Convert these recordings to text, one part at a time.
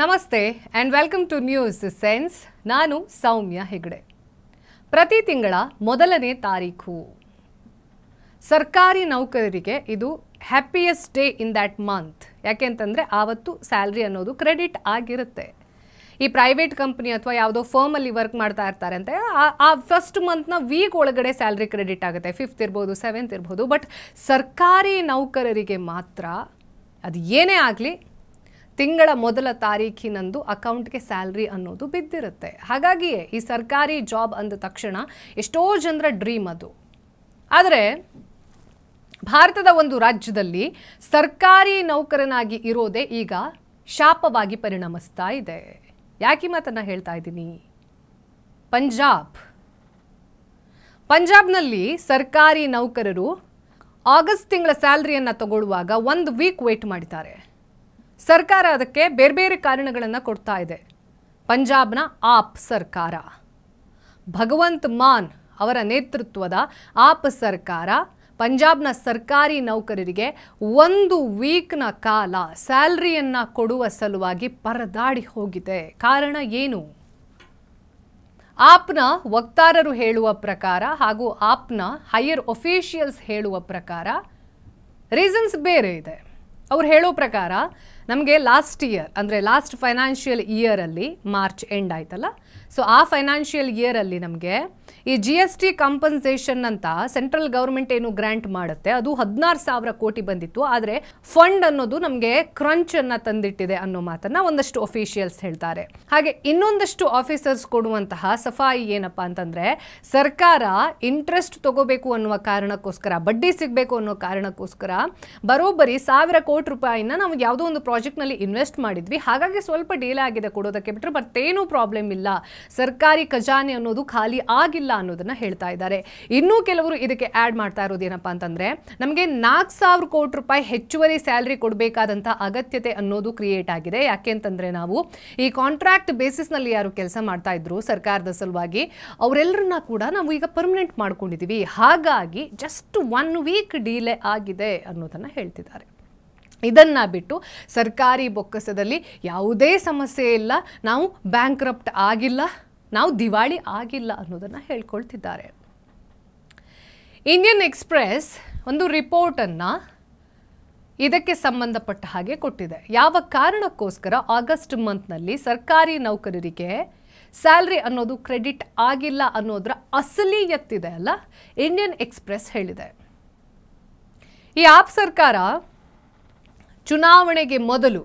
ನಮಸ್ತೆ and welcome to News Sense ನಾನು ಸೌಮ್ಯ ಹೆಗ್ಡೆ ಪ್ರತಿ ತಿಂಗಳ ಮೊದಲನೇ ತಾರೀಖು ಸರ್ಕಾರಿ ನೌಕರರಿಗೆ ಇದು happiest day in that month ಯಾಕೆ ಆವತ್ತು ಸ್ಯಾಲ್ರಿ ಅನ್ನೋದು ಕ್ರೆಡಿಟ್ ಆಗಿರುತ್ತೆ ಈ ಪ್ರೈವೇಟ್ ಕಂಪ್ನಿ ಅಥವಾ ಯಾವುದೋ ಫರ್ಮಲ್ಲಿ ವರ್ಕ್ ಮಾಡ್ತಾ ಇರ್ತಾರೆ ಅಂತ ಆ ಫಸ್ಟ್ ಮಂತ್ನ ವೀಕ್ ಒಳಗಡೆ ಸ್ಯಾಲ್ರಿ ಕ್ರೆಡಿಟ್ ಆಗುತ್ತೆ ಫಿಫ್ತ್ ಇರ್ಬೋದು ಸೆವೆಂತ್ ಇರ್ಬೋದು ಬಟ್ ಸರ್ಕಾರಿ ನೌಕರರಿಗೆ ಮಾತ್ರ ಅದು ಏನೇ ಆಗಲಿ ತಿಂಗಳ ಮೊದಲ ತಾರೀಖಿನಂದು ಅಕೌಂಟ್ಗೆ ಸ್ಯಾಲ್ರಿ ಅನ್ನೋದು ಬಿದ್ದಿರುತ್ತೆ ಹಾಗಾಗಿಯೇ ಈ ಸರ್ಕಾರಿ ಜಾಬ್ ಅಂದ ತಕ್ಷಣ ಎಷ್ಟೋ ಜನರ ಡ್ರೀಮ್ ಅದು ಆದರೆ ಭಾರತದ ಒಂದು ರಾಜ್ಯದಲ್ಲಿ ಸರ್ಕಾರಿ ನೌಕರನಾಗಿ ಇರೋದೇ ಈಗ ಶಾಪವಾಗಿ ಪರಿಣಮಿಸ್ತಾ ಇದೆ ಯಾಕೆ ಮಾತನ್ನು ಹೇಳ್ತಾ ಇದ್ದೀನಿ ಪಂಜಾಬ್ ಪಂಜಾಬ್ನಲ್ಲಿ ಸರ್ಕಾರಿ ನೌಕರರು ಆಗಸ್ಟ್ ತಿಂಗಳ ಸ್ಯಾಲ್ರಿಯನ್ನು ತಗೊಳ್ಳುವಾಗ ಒಂದು ವೀಕ್ ವೇಟ್ ಮಾಡ್ತಾರೆ ಸರ್ಕಾರ ಅದಕ್ಕೆ ಬೇರೆ ಬೇರೆ ಕಾರಣಗಳನ್ನು ಕೊಡ್ತಾ ಇದೆ ಪಂಜಾಬ್ನ ಆಪ್ ಸರ್ಕಾರ ಭಗವಂತ್ ಮಾನ್ ಅವರ ನೇತೃತ್ವದ ಆಪ್ ಸರ್ಕಾರ ಪಂಜಾಬ್ನ ಸರ್ಕಾರಿ ನೌಕರರಿಗೆ ಒಂದು ವೀಕ್ನ ಕಾಲ ಸ್ಯಾಲ್ರಿಯನ್ನು ಕೊಡುವ ಸಲುವಾಗಿ ಪರದಾಡಿ ಹೋಗಿದೆ ಕಾರಣ ಏನು ಆಪ್ನ ವಕ್ತಾರರು ಹೇಳುವ ಪ್ರಕಾರ ಹಾಗೂ ಆಪ್ನ ಹೈಯರ್ ಒಫಿಷಿಯಲ್ಸ್ ಹೇಳುವ ಪ್ರಕಾರ ರೀಸನ್ಸ್ ಬೇರೆ ಇದೆ ಅವ್ರು ಹೇಳೋ ಪ್ರಕಾರ ನಮಗೆ ಲಾಸ್ಟ್ ಇಯರ್ ಅಂದರೆ ಲಾಸ್ಟ್ ಫೈನಾನ್ಷಿಯಲ್ ಇಯರಲ್ಲಿ ಮಾರ್ಚ್ ಎಂಡ್ ಆಯ್ತಲ್ಲ ಸೊ ಆ ಫೈನಾನ್ಷಿಯಲ್ ಇಯರಲ್ಲಿ ನಮಗೆ ಈ ಜಿ ಎಸ್ ಟಿ ಕಾಂಪನ್ಸೇಷನ್ ಅಂತ ಸೆಂಟ್ರಲ್ ಗೌರ್ಮೆಂಟ್ ಏನು ಗ್ರ್ಯಾಂಟ್ ಮಾಡುತ್ತೆ ಅದು ಹದಿನಾರು ಸಾವಿರ ಕೋಟಿ ಬಂದಿತ್ತು ಆದರೆ ಫಂಡ್ ಅನ್ನೋದು ನಮಗೆ ಕ್ರಂಚ್ ಅನ್ನು ತಂದಿಟ್ಟಿದೆ ಅನ್ನೋ ಮಾತನ್ನು ಒಂದಷ್ಟು ಅಫಿಷಿಯಲ್ಸ್ ಹೇಳ್ತಾರೆ ಹಾಗೆ ಇನ್ನೊಂದಷ್ಟು ಆಫೀಸರ್ಸ್ ಕೊಡುವಂತಹ ಸಫಾಯಿ ಏನಪ್ಪಾ ಅಂತಂದರೆ ಸರ್ಕಾರ ಇಂಟ್ರೆಸ್ಟ್ ತಗೋಬೇಕು ಅನ್ನುವ ಕಾರಣಕ್ಕೋಸ್ಕರ ಬಡ್ಡಿ ಸಿಗಬೇಕು ಅನ್ನೋ ಕಾರಣಕ್ಕೋಸ್ಕರ ಬರೋಬ್ಬರಿ ಸಾವಿರ ಕೋಟಿ ರೂಪಾಯಿನ ನಾವು ಯಾವುದೋ ಒಂದು ಪ್ರಾಜೆಕ್ಟ್ ನಲ್ಲಿ ಇನ್ವೆಸ್ಟ್ ಮಾಡಿದ್ವಿ ಹಾಗಾಗಿ ಸ್ವಲ್ಪ ಡೀಲೇ ಆಗಿದೆ ಕೊಡೋದಕ್ಕೆ ಬಿಟ್ಟರೆ ಮತ್ತೇನೂ ಪ್ರಾಬ್ಲಮ್ ಇಲ್ಲ ಸರ್ಕಾರಿ ಖಜಾನೆ ಅನ್ನೋದು ಖಾಲಿ ಆಗಿಲ್ಲ ಅನ್ನೋದನ್ನು ಹೇಳ್ತಾ ಇದ್ದಾರೆ ಇನ್ನೂ ಕೆಲವರು ಇದಕ್ಕೆ ಆ್ಯಡ್ ಮಾಡ್ತಾ ಇರೋದು ಏನಪ್ಪ ಅಂತಂದರೆ ನಮಗೆ ನಾಲ್ಕು ಸಾವಿರ ಕೋಟಿ ರೂಪಾಯಿ ಹೆಚ್ಚುವರಿ ಸ್ಯಾಲ್ರಿ ಕೊಡಬೇಕಾದಂಥ ಅಗತ್ಯತೆ ಅನ್ನೋದು ಕ್ರಿಯೇಟ್ ಆಗಿದೆ ಯಾಕೆ ಅಂತಂದರೆ ನಾವು ಈ ಕಾಂಟ್ರಾಕ್ಟ್ ಬೇಸಿಸ್ನಲ್ಲಿ ಯಾರು ಕೆಲಸ ಮಾಡ್ತಾ ಇದ್ರು ಸರ್ಕಾರದ ಸಲುವಾಗಿ ಅವರೆಲ್ಲರನ್ನ ಕೂಡ ನಾವು ಈಗ ಪರ್ಮನೆಂಟ್ ಮಾಡ್ಕೊಂಡಿದ್ದೀವಿ ಹಾಗಾಗಿ ಜಸ್ಟ್ ಒನ್ ವೀಕ್ ಡೀಲೇ ಆಗಿದೆ ಅನ್ನೋದನ್ನು ಹೇಳ್ತಿದ್ದಾರೆ ಇದನ್ನು ಬಿಟ್ಟು ಸರ್ಕಾರಿ ಬೊಕ್ಕಸದಲ್ಲಿ ಯಾವುದೇ ಸಮಸ್ಯೆ ಇಲ್ಲ ನಾವು ಬ್ಯಾಂಕ್ ಆಗಿಲ್ಲ ನಾವು ದಿವಾಳಿ ಆಗಿಲ್ಲ ಅನ್ನೋದನ್ನು ಹೇಳ್ಕೊಳ್ತಿದ್ದಾರೆ ಇಂಡಿಯನ್ ಎಕ್ಸ್ಪ್ರೆಸ್ ಒಂದು ರಿಪೋರ್ಟನ್ನು ಇದಕ್ಕೆ ಸಂಬಂಧಪಟ್ಟ ಹಾಗೆ ಕೊಟ್ಟಿದೆ ಯಾವ ಕಾರಣಕ್ಕೋಸ್ಕರ ಆಗಸ್ಟ್ ಮಂತ್ನಲ್ಲಿ ಸರ್ಕಾರಿ ನೌಕರರಿಗೆ ಸ್ಯಾಲ್ರಿ ಅನ್ನೋದು ಕ್ರೆಡಿಟ್ ಆಗಿಲ್ಲ ಅನ್ನೋದ್ರ ಅಸಲಿ ಎತ್ತಿದೆ ಅಲ್ಲ ಇಂಡಿಯನ್ ಎಕ್ಸ್ಪ್ರೆಸ್ ಹೇಳಿದೆ ಈ ಆಪ್ ಸರ್ಕಾರ ಚುನಾವಣೆಗೆ ಮೊದಲು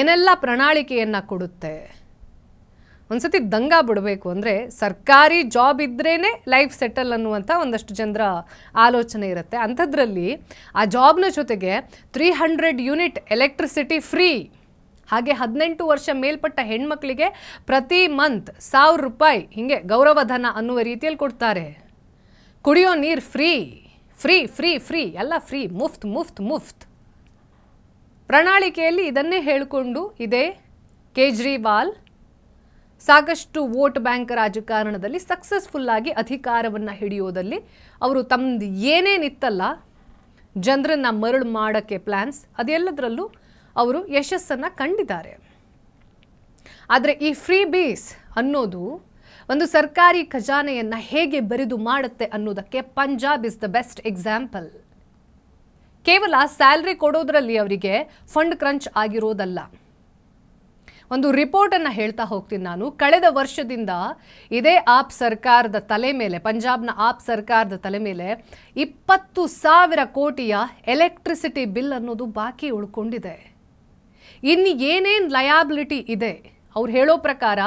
ಏನೆಲ್ಲ ಪ್ರಣಾಳಿಕೆಯನ್ನು ಕೊಡುತ್ತೆ ಸತಿ ದಂಗ ಬಿಡಬೇಕು ಅಂದರೆ ಸರ್ಕಾರಿ ಜಾಬ್ ಇದ್ರೇ ಲೈಫ್ ಸೆಟಲ್ ಅನ್ನುವಂಥ ಒಂದಷ್ಟು ಜನರ ಆಲೋಚನೆ ಇರುತ್ತೆ ಅಂಥದ್ರಲ್ಲಿ ಆ ಜಾಬ್ನ ಜೊತೆಗೆ three hundred unit electricity free ಹಾಗೆ ಹದಿನೆಂಟು ವರ್ಷ ಮೇಲ್ಪಟ್ಟ ಹೆಣ್ಮಕ್ಳಿಗೆ ಪ್ರತಿ ಮಂತ್ ಸಾವಿರ ರೂಪಾಯಿ ಹೀಗೆ ಗೌರವಧನ ಅನ್ನುವ ರೀತಿಯಲ್ಲಿ ಕೊಡ್ತಾರೆ ಕುಡಿಯೋ ನೀರು ಫ್ರೀ ಫ್ರೀ ಫ್ರೀ ಫ್ರೀ ಎಲ್ಲ ಫ್ರೀ ಮುಫ್ತ್ ಮುಫ್ತ್ ಮುಫ್ತ್ ಪ್ರಣಾಳಿಕೆಯಲ್ಲಿ ಇದನ್ನೇ ಹೇಳಿಕೊಂಡು ಇದೇ ಕೇಜ್ರಿವಾಲ್ ಸಾಕಷ್ಟು ವೋಟ್ ಬ್ಯಾಂಕ್ ರಾಜಕಾರಣದಲ್ಲಿ ಸಕ್ಸಸ್ಫುಲ್ಲಾಗಿ ಅಧಿಕಾರವನ್ನು ಹಿಡಿಯೋದಲ್ಲಿ ಅವರು ತಮ್ಮದು ಏನೇನಿತ್ತಲ್ಲ ಜನರನ್ನು ಮರಳು ಮಾಡೋಕ್ಕೆ ಪ್ಲ್ಯಾನ್ಸ್ ಅದೆಲ್ಲದರಲ್ಲೂ ಅವರು ಯಶಸ್ಸನ್ನು ಕಂಡಿದ್ದಾರೆ ಆದರೆ ಈ ಫ್ರೀ ಬೀಸ್ ಅನ್ನೋದು ಒಂದು ಸರ್ಕಾರಿ ಖಜಾನೆಯನ್ನು ಹೇಗೆ ಬರಿದು ಮಾಡುತ್ತೆ ಅನ್ನೋದಕ್ಕೆ Punjab is the best example ಕೇವಲ ಸ್ಯಾಲ್ರಿ ಕೊಡೋದ್ರಲ್ಲಿ ಅವರಿಗೆ ಫಂಡ್ ಕ್ರಂಚ್ ಆಗಿರೋದಲ್ಲ ಒಂದು ರಿಪೋರ್ಟನ್ನು ಹೇಳ್ತಾ ಹೋಗ್ತೀನಿ ನಾನು ಕಳೆದ ವರ್ಷದಿಂದ ಇದೇ ಆಪ್ ಸರ್ಕಾರದ ತಲೆ ಮೇಲೆ ಪಂಜಾಬ್ನ ಆಪ್ ಸರ್ಕಾರದ ತಲೆ ಮೇಲೆ ಇಪ್ಪತ್ತು ಸಾವಿರ ಕೋಟಿಯ ಎಲೆಕ್ಟ್ರಿಸಿಟಿ ಬಿಲ್ ಅನ್ನೋದು ಬಾಕಿ ಉಳ್ಕೊಂಡಿದೆ ಇನ್ನು ಏನೇನು ಲಯಾಬಿಲಿಟಿ ಇದೆ ಅವ್ರು ಹೇಳೋ ಪ್ರಕಾರ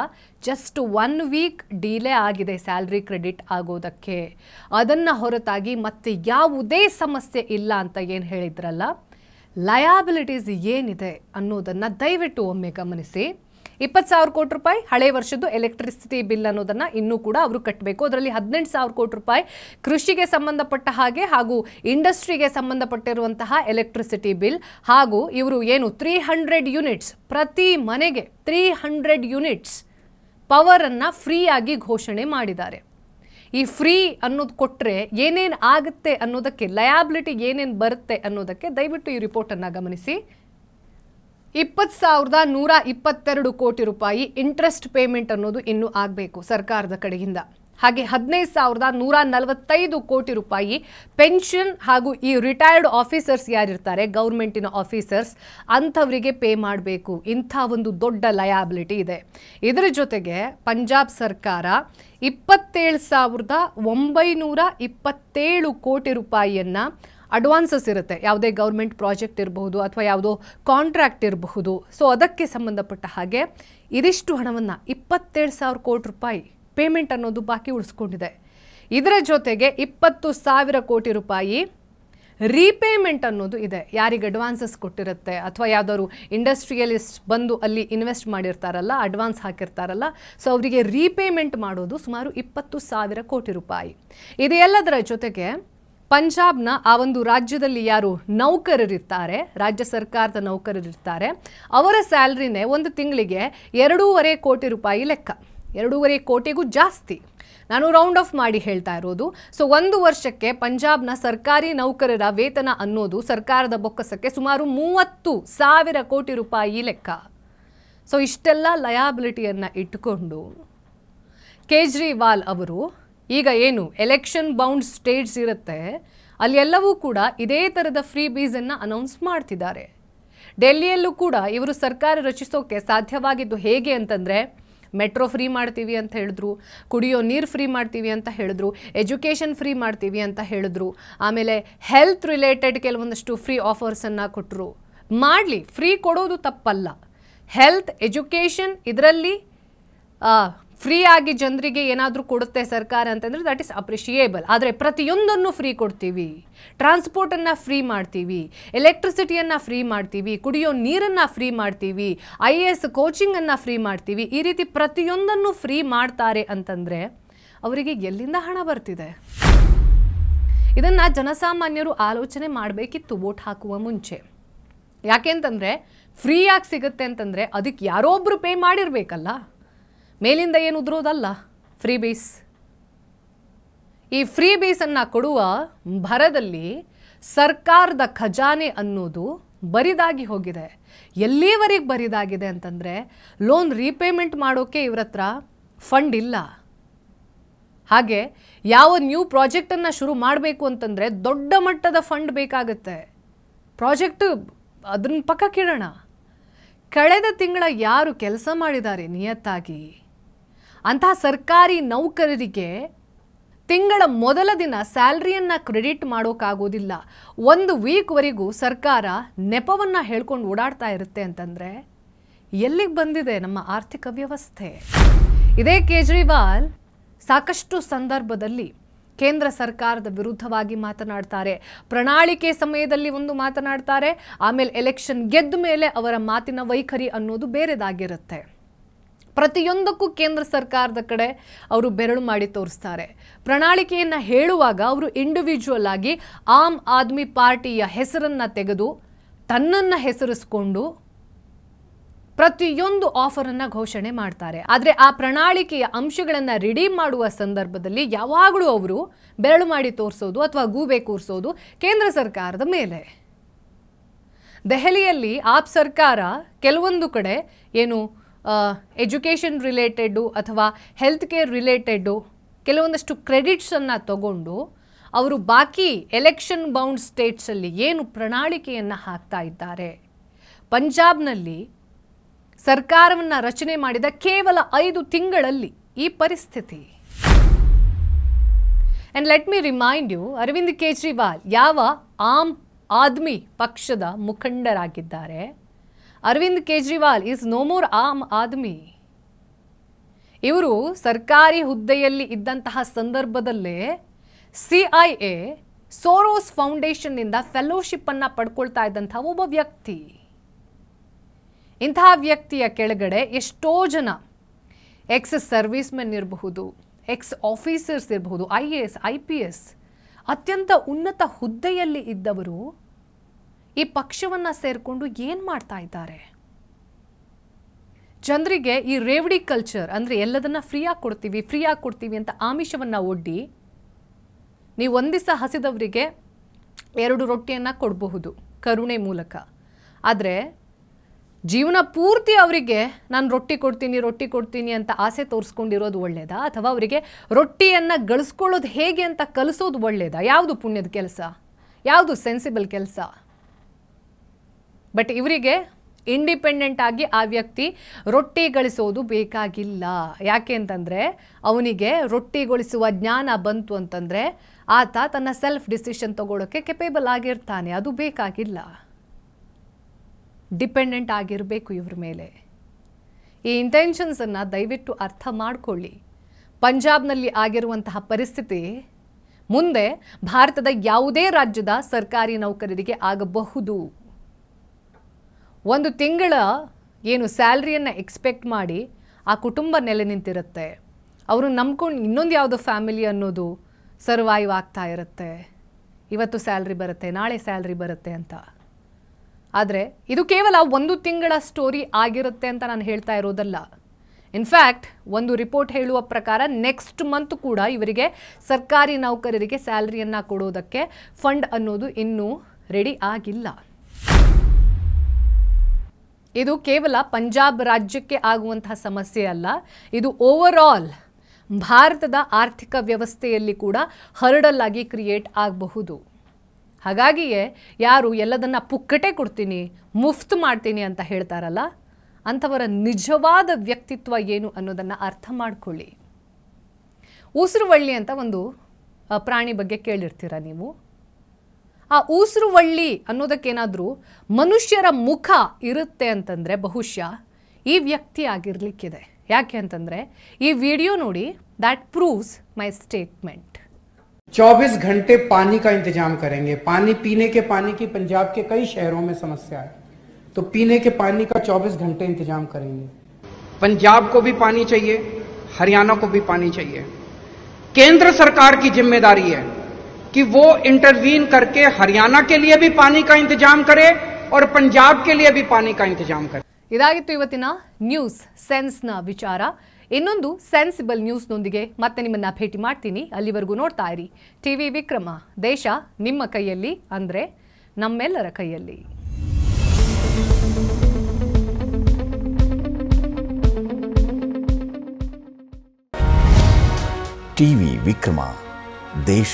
ಜಸ್ಟ್ ಒನ್ ವೀಕ್ ಡಿಲೇ ಆಗಿದೆ ಸ್ಯಾಲ್ರಿ ಕ್ರೆಡಿಟ್ ಆಗೋದಕ್ಕೆ ಅದನ್ನು ಹೊರತಾಗಿ ಮತ್ತೆ ಯಾವುದೇ ಸಮಸ್ಯೆ ಇಲ್ಲ ಅಂತ ಏನು ಹೇಳಿದ್ರಲ್ಲ ಲಯಾಬಿಲಿಟೀಸ್ ಏನಿದೆ ಅನ್ನೋದನ್ನು ದಯವಿಟ್ಟು ಒಮ್ಮೆ ಗಮನಿಸಿ ಇಪ್ಪತ್ತು ಸಾವಿರ ಕೋಟಿ ರೂಪಾಯಿ ಹಳೆ ವರ್ಷದ್ದು ಎಲೆಕ್ಟ್ರಿಸಿಟಿ ಬಿಲ್ ಅನ್ನೋದನ್ನು ಇನ್ನೂ ಕೂಡ ಅವರು ಕಟ್ಟಬೇಕು ಅದರಲ್ಲಿ ಹದಿನೆಂಟು ಸಾವಿರ ಕೋಟಿ ರೂಪಾಯಿ ಕೃಷಿಗೆ ಸಂಬಂಧಪಟ್ಟ ಹಾಗೆ ಹಾಗೂ ಇಂಡಸ್ಟ್ರಿಗೆ ಸಂಬಂಧಪಟ್ಟಿರುವಂತಹ ಎಲೆಕ್ಟ್ರಿಸಿಟಿ ಬಿಲ್ ಹಾಗೂ ಇವರು ಏನು ತ್ರೀ ಹಂಡ್ರೆಡ್ ಯೂನಿಟ್ಸ್ ಪ್ರತಿ ಮನೆಗೆ ತ್ರೀ ಹಂಡ್ರೆಡ್ ಯೂನಿಟ್ಸ್ ಪವರನ್ನು ಫ್ರೀಯಾಗಿ ಘೋಷಣೆ ಮಾಡಿದ್ದಾರೆ ಈ ಫ್ರೀ ಅನ್ನೋದು ಕೊಟ್ಟರೆ ಏನೇನು ಆಗುತ್ತೆ ಅನ್ನೋದಕ್ಕೆ ಲಯಾಬಿಲಿಟಿ ಏನೇನು ಬರುತ್ತೆ ಅನ್ನೋದಕ್ಕೆ ದಯವಿಟ್ಟು ಈ ರಿಪೋರ್ಟನ್ನು ಗಮನಿಸಿ ಇಪ್ಪತ್ತು ಸಾವಿರದ ನೂರ ಇಪ್ಪತ್ತೆರಡು ಕೋಟಿ ರೂಪಾಯಿ ಇಂಟ್ರೆಸ್ಟ್ ಪೇಮೆಂಟ್ ಅನ್ನೋದು ಇನ್ನೂ ಆಗಬೇಕು ಸರ್ಕಾರದ ಕಡೆಯಿಂದ ಹಾಗೆ ಹದಿನೈದು ಸಾವಿರದ ನೂರ ನಲವತ್ತೈದು ಕೋಟಿ ರೂಪಾಯಿ ಪೆನ್ಷನ್ ಹಾಗೂ ಈ ರಿಟೈರ್ಡ್ ಆಫೀಸರ್ಸ್ ಯಾರಿರ್ತಾರೆ ಗೌರ್ಮೆಂಟಿನ ಆಫೀಸರ್ಸ್ ಅಂಥವರಿಗೆ ಪೇ ಮಾಡಬೇಕು ಇಂಥ ಒಂದು ದೊಡ್ಡ ಲಯಾಬಿಲಿಟಿ ಇದೆ ಇದರ ಜೊತೆಗೆ ಪಂಜಾಬ್ ಸರ್ಕಾರ ಇಪ್ಪತ್ತೇಳು ಸಾವಿರದ ಒಂಬೈನೂರ ಇಪ್ಪತ್ತೇಳು ಕೋಟಿ ರೂಪಾಯಿಯನ್ನು ಅಡ್ವಾನ್ಸಸ್ ಇರುತ್ತೆ ಯಾವುದೇ ಗೌರ್ಮೆಂಟ್ ಪ್ರಾಜೆಕ್ಟ್ ಇರಬಹುದು ಅಥವಾ ಯಾವುದೋ ಕಾಂಟ್ರಾಕ್ಟ್ ಇರಬಹುದು ಸೊ ಅದಕ್ಕೆ ಸಂಬಂಧಪಟ್ಟ ಹಾಗೆ ಇದಿಷ್ಟು ಹಣವನ್ನು ಇಪ್ಪತ್ತೇಳು ಸಾವಿರ ಕೋಟಿ ರೂಪಾಯಿ ಪೇಮೆಂಟ್ ಅನ್ನೋದು ಬಾಕಿ ಉಳಿಸ್ಕೊಂಡಿದೆ ಇದರ ಜೊತೆಗೆ ಇಪ್ಪತ್ತು ಸಾವಿರ ಕೋಟಿ ರೂಪಾಯಿ ರೀಪೇಮೆಂಟ್ ಅನ್ನೋದು ಇದೆ ಯಾರಿಗೆ ಅಡ್ವಾನ್ಸಸ್ ಕೊಟ್ಟಿರುತ್ತೆ ಅಥವಾ ಯಾವುದಾದ್ರು ಇಂಡಸ್ಟ್ರಿಯಲಿಸ್ಟ್ ಬಂದು ಅಲ್ಲಿ ಇನ್ವೆಸ್ಟ್ ಮಾಡಿರ್ತಾರಲ್ಲ ಅಡ್ವಾನ್ಸ್ ಹಾಕಿರ್ತಾರಲ್ಲ ಸೊ ಅವರಿಗೆ ರೀಪೇಮೆಂಟ್ ಮಾಡೋದು ಸುಮಾರು ಇಪ್ಪತ್ತು ಸಾವಿರ ಕೋಟಿ ರೂಪಾಯಿ ಇದೆಲ್ಲದರ ಜೊತೆಗೆ ಪಂಜಾಬ್ನ ಆ ಒಂದು ರಾಜ್ಯದಲ್ಲಿ ಯಾರು ನೌಕರರಿರ್ತಾರೆ ರಾಜ್ಯ ಸರ್ಕಾರದ ನೌಕರರಿರ್ತಾರೆ ಅವರ ಸ್ಯಾಲ್ರಿನೇ ಒಂದು ತಿಂಗಳಿಗೆ ಎರಡೂವರೆ ಕೋಟಿ ರೂಪಾಯಿ ಲೆಕ್ಕ ಎರಡೂವರೆ ಕೋಟಿಗೂ ಜಾಸ್ತಿ ನಾನು ರೌಂಡ್ ಆಫ್ ಮಾಡಿ ಹೇಳ್ತಾ ಇರೋದು ಸೊ ಒಂದು ವರ್ಷಕ್ಕೆ ಪಂಜಾಬ್ನ ಸರ್ಕಾರಿ ನೌಕರರ ವೇತನ ಅನ್ನೋದು ಸರ್ಕಾರದ ಬೊಕ್ಕಸಕ್ಕೆ ಸುಮಾರು ಮೂವತ್ತು ಸಾವಿರ ಕೋಟಿ ರೂಪಾಯಿ ಲೆಕ್ಕ ಸೊ ಇಷ್ಟೆಲ್ಲ ಲಯಾಬಿಲಿಟಿಯನ್ನು ಇಟ್ಟುಕೊಂಡು ಕೇಜ್ರಿವಾಲ್ ಅವರು ಈಗ ಏನು ಎಲೆಕ್ಷನ್ ಬೌಂಡ್ ಸ್ಟೇಟ್ಸ್ ಇರುತ್ತೆ ಅಲ್ಲೆಲ್ಲವೂ ಕೂಡ ಇದೇ ಥರದ ಫ್ರೀ ಬೀಸನ್ನು ಅನೌನ್ಸ್ ಮಾಡ್ತಿದ್ದಾರೆ ಡೆಲ್ಲಿಯಲ್ಲೂ ಕೂಡ ಇವರು ಸರ್ಕಾರ ರಚಿಸೋಕ್ಕೆ ಸಾಧ್ಯವಾಗಿದ್ದು ಹೇಗೆ ಅಂತಂದರೆ ಮೆಟ್ರೋ ಫ್ರೀ ಮಾಡ್ತೀವಿ ಅಂತ ಹೇಳಿದ್ರು ಕುಡಿಯೋ ನೀರು ಫ್ರೀ ಮಾಡ್ತೀವಿ ಅಂತ ಹೇಳಿದ್ರು ಎಜುಕೇಷನ್ ಫ್ರೀ ಮಾಡ್ತೀವಿ ಅಂತ ಹೇಳಿದ್ರು ಆಮೇಲೆ ಹೆಲ್ತ್ ರಿಲೇಟೆಡ್ ಕೆಲವೊಂದಷ್ಟು ಫ್ರೀ ಆಫರ್ಸನ್ನು ಕೊಟ್ಟರು ಮಾಡಲಿ ಫ್ರೀ ಕೊಡೋದು ತಪ್ಪಲ್ಲ ಹೆಲ್ತ್ ಎಜುಕೇಷನ್ ಇದರಲ್ಲಿ ಫ್ರೀ ಆಗಿ ಜನರಿಗೆ ಏನಾದರೂ ಕೊಡುತ್ತೆ ಸರ್ಕಾರ ಅಂತಂದರೆ ದಟ್ ಈಸ್ ಅಪ್ರಿಷಿಯೇಬಲ್ ಆದರೆ ಪ್ರತಿಯೊಂದನ್ನು ಫ್ರೀ ಕೊಡ್ತೀವಿ ಟ್ರಾನ್ಸ್ಪೋರ್ಟನ್ನು ಫ್ರೀ ಮಾಡ್ತೀವಿ ಎಲೆಕ್ಟ್ರಿಸಿಟಿಯನ್ನು ಫ್ರೀ ಮಾಡ್ತೀವಿ ಕುಡಿಯೋ ನೀರನ್ನು ಫ್ರೀ ಮಾಡ್ತೀವಿ ಐ ಎ ಎಸ್ ಕೋಚಿಂಗನ್ನು ಫ್ರೀ ಮಾಡ್ತೀವಿ ಈ ರೀತಿ ಪ್ರತಿಯೊಂದನ್ನು ಫ್ರೀ ಮಾಡ್ತಾರೆ ಅಂತಂದರೆ ಅವರಿಗೆ ಎಲ್ಲಿಂದ ಹಣ ಬರ್ತಿದೆ ಇದನ್ನು ಜನಸಾಮಾನ್ಯರು ಆಲೋಚನೆ ಮಾಡಬೇಕಿತ್ತು ವೋಟ್ ಹಾಕುವ ಮುಂಚೆ ಯಾಕೆಂತಂದರೆ ಫ್ರೀಯಾಗಿ ಸಿಗುತ್ತೆ ಅಂತಂದರೆ ಅದಕ್ಕೆ ಯಾರೋ ಒಬ್ಬರು ಪೇ ಮಾಡಿರಬೇಕಲ್ಲ ಮೇಲಿಂದ ಏನು ಉದುರೋದಲ್ಲ ಫ್ರೀ ಬೀಸ್ ಈ ಫ್ರೀ ಬೀಸನ್ನು ಕೊಡುವ ಭರದಲ್ಲಿ ಸರ್ಕಾರದ ಖಜಾನೆ ಅನ್ನೋದು ಬರಿದಾಗಿ ಹೋಗಿದೆ ಎಲ್ಲಿವರೆಗೆ ಬರಿದಾಗಿದೆ ಅಂತಂದರೆ ಲೋನ್ ರೀಪೇಮೆಂಟ್ ಮಾಡೋಕ್ಕೆ ಇವ್ರ ಹತ್ರ ಫಂಡ್ ಇಲ್ಲ ಹಾಗೆ ಯಾವ ನ್ಯೂ ಪ್ರಾಜೆಕ್ಟನ್ನು ಶುರು ಮಾಡಬೇಕು ಅಂತಂದರೆ ದೊಡ್ಡ ಮಟ್ಟದ ಫಂಡ್ ಬೇಕಾಗುತ್ತೆ ಪ್ರಾಜೆಕ್ಟ್ ಅದನ್ನ ಪಕ್ಕಕ್ಕಿಡೋಣ ಕಳೆದ ತಿಂಗಳ ಯಾರು ಕೆಲಸ ಮಾಡಿದ್ದಾರೆ ನಿಯತ್ತಾಗಿ ಅಂತಹ ಸರ್ಕಾರಿ ನೌಕರರಿಗೆ ತಿಂಗಳ ಮೊದಲ ದಿನ ಸ್ಯಾಲ್ರಿಯನ್ನು ಕ್ರೆಡಿಟ್ ಮಾಡೋಕ್ಕಾಗೋದಿಲ್ಲ ಒಂದು ವೀಕ್ವರೆಗೂ ಸರ್ಕಾರ ನೆಪವನ್ನು ಹೇಳ್ಕೊಂಡು ಓಡಾಡ್ತಾ ಇರುತ್ತೆ ಅಂತಂದರೆ ಎಲ್ಲಿಗೆ ಬಂದಿದೆ ನಮ್ಮ ಆರ್ಥಿಕ ವ್ಯವಸ್ಥೆ ಇದೇ ಕೇಜ್ರಿವಾಲ್ ಸಾಕಷ್ಟು ಸಂದರ್ಭದಲ್ಲಿ ಕೇಂದ್ರ ಸರ್ಕಾರದ ವಿರುದ್ಧವಾಗಿ ಮಾತನಾಡ್ತಾರೆ ಪ್ರಣಾಳಿಕೆ ಸಮಯದಲ್ಲಿ ಒಂದು ಮಾತನಾಡ್ತಾರೆ ಆಮೇಲೆ ಎಲೆಕ್ಷನ್ ಗೆದ್ದ ಮೇಲೆ ಅವರ ಮಾತಿನ ವೈಖರಿ ಅನ್ನೋದು ಬೇರೆದಾಗಿರುತ್ತೆ ಪ್ರತಿಯೊಂದಕ್ಕೂ ಕೇಂದ್ರ ಸರ್ಕಾರದ ಕಡೆ ಅವರು ಬೆರಳು ಮಾಡಿ ತೋರಿಸ್ತಾರೆ ಪ್ರಣಾಳಿಕೆಯನ್ನು ಹೇಳುವಾಗ ಅವರು ಇಂಡಿವಿಜುವಲ್ ಆಗಿ ಆಮ್ ಆದ್ಮಿ ಪಾರ್ಟಿಯ ಹೆಸರನ್ನು ತೆಗೆದು ತನ್ನನ್ನು ಹೆಸರಿಸ್ಕೊಂಡು ಪ್ರತಿಯೊಂದು ಆಫರನ್ನು ಘೋಷಣೆ ಮಾಡ್ತಾರೆ ಆದರೆ ಆ ಪ್ರಣಾಳಿಕೆಯ ಅಂಶಗಳನ್ನು ರಿಡೀಮ್ ಮಾಡುವ ಸಂದರ್ಭದಲ್ಲಿ ಯಾವಾಗಲೂ ಅವರು ಬೆರಳು ಮಾಡಿ ತೋರಿಸೋದು ಅಥವಾ ಗೂಬೆ ಕೂರಿಸೋದು ಕೇಂದ್ರ ಸರ್ಕಾರದ ಮೇಲೆ ದೆಹಲಿಯಲ್ಲಿ ಆಪ್ ಸರ್ಕಾರ ಕೆಲವೊಂದು ಕಡೆ ಏನು ಎಜುಕೇಷನ್ ರಿಲೇಟೆಡು ಅಥವಾ ಹೆಲ್ತ್ ಕೇರ್ ರಿಲೇಟೆಡು ಕೆಲವೊಂದಷ್ಟು ಕ್ರೆಡಿಟ್ಸನ್ನು ತಗೊಂಡು ಅವರು ಬಾಕಿ ಎಲೆಕ್ಷನ್ ಬೌಂಡ್ ಸ್ಟೇಟ್ಸಲ್ಲಿ ಏನು ಪ್ರಣಾಳಿಕೆಯನ್ನು ಹಾಕ್ತಾ ಇದ್ದಾರೆ ಪಂಜಾಬ್ನಲ್ಲಿ ಸರ್ಕಾರವನ್ನು ರಚನೆ ಮಾಡಿದ ಕೇವಲ ಐದು ತಿಂಗಳಲ್ಲಿ ಈ ಪರಿಸ್ಥಿತಿ and let me remind you Arvind Kejriwal ಯಾವ ಆಮ್ ಆದ್ಮಿ ಪಕ್ಷದ ಮುಖಂಡರಾಗಿದ್ದಾರೆ Arvind Kejriwal is no more Aam Aadmi ಇವರು ಸರ್ಕಾರಿ ಹುದ್ದೆಯಲ್ಲಿ ಇದ್ದಂತಹ ಸಂದರ್ಭದಲ್ಲೇ ಸಿ ಐ ಎ ಸೋರೋಸ್ ಫೌಂಡೇಶನ್ನಿಂದ ಅನ್ನ ಪಡ್ಕೊಳ್ತಾ ಇದ್ದಂತಹ ಒಬ್ಬ ವ್ಯಕ್ತಿ ಇಂತಹ ವ್ಯಕ್ತಿಯ ಕೆಳಗಡೆ ಎಷ್ಟೋ ಜನ ಎಕ್ಸ್ ಸರ್ವಿಸ್ ಮೆನ್ ಇರಬಹುದು ಎಕ್ಸ್ ಆಫೀಸರ್ಸ್ ಇರಬಹುದು I A S I P S ಅತ್ಯಂತ ಉನ್ನತ ಹುದ್ದೆಯಲ್ಲಿ ಇದ್ದವರು ಈ ಪಕ್ಷವನ್ನು ಸೇರಿಕೊಂಡು ಏನು ಮಾಡ್ತಾ ಇದ್ದಾರೆ ಜನರಿಗೆ ಈ ರೇವಡಿ ಕಲ್ಚರ್ ಅಂದರೆ ಎಲ್ಲದನ್ನ ಫ್ರೀಯಾಗಿ ಕೊಡ್ತೀವಿ ಫ್ರೀಯಾಗಿ ಕೊಡ್ತೀವಿ ಅಂತ ಆಮಿಷವನ್ನು ಒಡ್ಡಿ ನೀವು ಒಂದು ದಿವಸ ಹಸಿದವರಿಗೆ ಎರಡು ರೊಟ್ಟಿಯನ್ನು ಕೊಡಬಹುದು ಕರುಣೆ ಮೂಲಕ ಆದರೆ ಜೀವನ ಪೂರ್ತಿ ಅವರಿಗೆ ನಾನು ರೊಟ್ಟಿ ಕೊಡ್ತೀನಿ ರೊಟ್ಟಿ ಕೊಡ್ತೀನಿ ಅಂತ ಆಸೆ ತೋರಿಸ್ಕೊಂಡಿರೋದು ಒಳ್ಳೆಯದಾ ಅಥವಾ ಅವರಿಗೆ ರೊಟ್ಟಿಯನ್ನು ಗಳಿಸ್ಕೊಳ್ಳೋದು ಹೇಗೆ ಅಂತ ಕಲಿಸೋದು ಒಳ್ಳೆಯದಾ ಯಾವುದು ಪುಣ್ಯದ ಕೆಲಸ ಯಾವುದು ಸೆನ್ಸಿಬಲ್ ಕೆಲಸ ಬಟ್ ಇವರಿಗೆ ಇಂಡಿಪೆಂಡೆಂಟ್ ಆಗಿ ಆ ವ್ಯಕ್ತಿ ರೊಟ್ಟಿ ಗಳಿಸೋದು ಬೇಕಾಗಿಲ್ಲ ಯಾಕೆ ಅಂತಂದರೆ ಅವನಿಗೆ ರೊಟ್ಟಿಗೊಳಿಸುವ ಜ್ಞಾನ ಬಂತು ಅಂತಂದರೆ ಆತ ತನ್ನ ಸೆಲ್ಫ್ ಡಿಸಿಷನ್ ತಗೊಳ್ಳೋಕ್ಕೆ ಕೆಪೇಬಲ್ ಆಗಿರ್ತಾನೆ ಅದು ಬೇಕಾಗಿಲ್ಲ ಡಿಪೆಂಡೆಂಟ್ ಆಗಿರಬೇಕು ಇವ್ರ ಮೇಲೆ ಈ ಇಂಟೆನ್ಷನ್ಸನ್ನು ದಯವಿಟ್ಟು ಅರ್ಥ ಮಾಡಿಕೊಳ್ಳಿ ಪಂಜಾಬ್ನಲ್ಲಿ ಆಗಿರುವಂತಹ ಪರಿಸ್ಥಿತಿ ಮುಂದೆ ಭಾರತದ ಯಾವುದೇ ರಾಜ್ಯದ ಸರ್ಕಾರಿ ನೌಕರರಿಗೆ ಆಗಬಹುದು ಒಂದು ತಿಂಗಳ ಏನು ಸ್ಯಾಲ್ರಿಯನ್ನು ಎಕ್ಸ್ಪೆಕ್ಟ್ ಮಾಡಿ ಆ ಕುಟುಂಬ ನೆಲೆ ನಿಂತಿರುತ್ತೆ ಅವರು ನಂಬ್ಕೊಂಡು ಇನ್ನೊಂದು ಯಾವುದೋ ಫ್ಯಾಮಿಲಿ ಅನ್ನೋದು ಸರ್ವೈವ್ ಆಗ್ತಾ ಇರುತ್ತೆ ಇವತ್ತು ಸ್ಯಾಲ್ರಿ ಬರುತ್ತೆ ನಾಳೆ ಸ್ಯಾಲ್ರಿ ಬರುತ್ತೆ ಅಂತ ಆದರೆ ಇದು ಕೇವಲ ಒಂದು ತಿಂಗಳ ಸ್ಟೋರಿ ಆಗಿರುತ್ತೆ ಅಂತ ನಾನು ಹೇಳ್ತಾ ಇರೋದಲ್ಲ ಇನ್ಫ್ಯಾಕ್ಟ್ ಒಂದು ರಿಪೋರ್ಟ್ ಹೇಳುವ ಪ್ರಕಾರ ನೆಕ್ಸ್ಟ್ ಮಂತ್ ಕೂಡ ಇವರಿಗೆ ಸರ್ಕಾರಿ ನೌಕರರಿಗೆ ಸ್ಯಾಲ್ರಿಯನ್ನು ಕೊಡೋದಕ್ಕೆ ಫಂಡ್ ಅನ್ನೋದು ಇನ್ನೂ ರೆಡಿ ಆಗಿಲ್ಲ ಇದು ಕೇವಲ ಪಂಜಾಬ್ ರಾಜ್ಯಕ್ಕೆ ಆಗುವಂತಹ ಸಮಸ್ಯೆ ಅಲ್ಲ ಇದು ಓವರ್ ಆಲ್ ಭಾರತದ ಆರ್ಥಿಕ ವ್ಯವಸ್ಥೆಯಲ್ಲಿ ಕೂಡ ಹರಡಲ್ಲಾಗಿ ಕ್ರಿಯೇಟ್ ಆಗಬಹುದು ಹಾಗಾಗಿಯೇ ಯಾರು ಎಲ್ಲದನ್ನು ಪುಕ್ಕಟೆ ಕೊಡ್ತೀನಿ ಮುಫ್ತ್ ಮಾಡ್ತೀನಿ ಅಂತ ಹೇಳ್ತಾರಲ್ಲ ಅಂಥವರ ನಿಜವಾದ ವ್ಯಕ್ತಿತ್ವ ಏನು ಅನ್ನೋದನ್ನು ಅರ್ಥ ಮಾಡಿಕೊಳ್ಳಿ ಉಸಿರುವಳ್ಳಿ ಅಂತ ಒಂದು ಪ್ರಾಣಿ ಬಗ್ಗೆ ಕೇಳಿರ್ತೀರ ನೀವು आ ऊसुवि ಅನ್ನೋದಕ್ಕೇನಾದರೂ मनुष्य मुख ಇರುತ್ತೆ बहुश ಬಹುಶಃ ಈ ವ್ಯಕ್ತಿ ಆಗಿರಲಿಕ್ಕಿದೆ नोड़ दैट ಈ मै स्टेटमेंट 24 घंटे पानी का इंतजाम करेंगे पानी पीने के पानी की पंजाब के कई शहरों में समस्या है तो पीने के पानी का 24 घंटे इंतजाम करेंगे पंजाब को भी पानी चाहिए हरियाणा को भी पानी चाहिए केंद्र सरकार की जिम्मेदारी है कि वो इंटरवीन करके हरियाणा के लिए भी पानी का इंतजाम करे और पंजाब के लिए भी पानी का इंतजाम करे ಇದಾಗಿತ್ತು ಇವತ್ತಿನ ನ್ಯೂಸ್ ಸೆನ್ಸ್ನ ವಿಚಾರ ಇನ್ನೊಂದು ಸೆನ್ಸಿಬಲ್ ನ್ಯೂಸ್ನೊಂದಿಗೆ ಮತ್ತೆ ನಿಮ್ಮನ್ನ ಭೇಟಿ ಮಾಡ್ತೀನಿ ಅಲ್ಲಿವರೆಗೂ ನೋಡ್ತಾ ಇರಿ ಟಿವಿ ವಿಕ್ರಮ ದೇಶ ನಿಮ್ಮ ಕೈಯಲ್ಲಿ ಅಂದ್ರೆ ನಮ್ಮೆಲ್ಲರ ಕೈಯಲ್ಲಿ ಟಿವಿ ವಿಕ್ರಮ ದೇಶ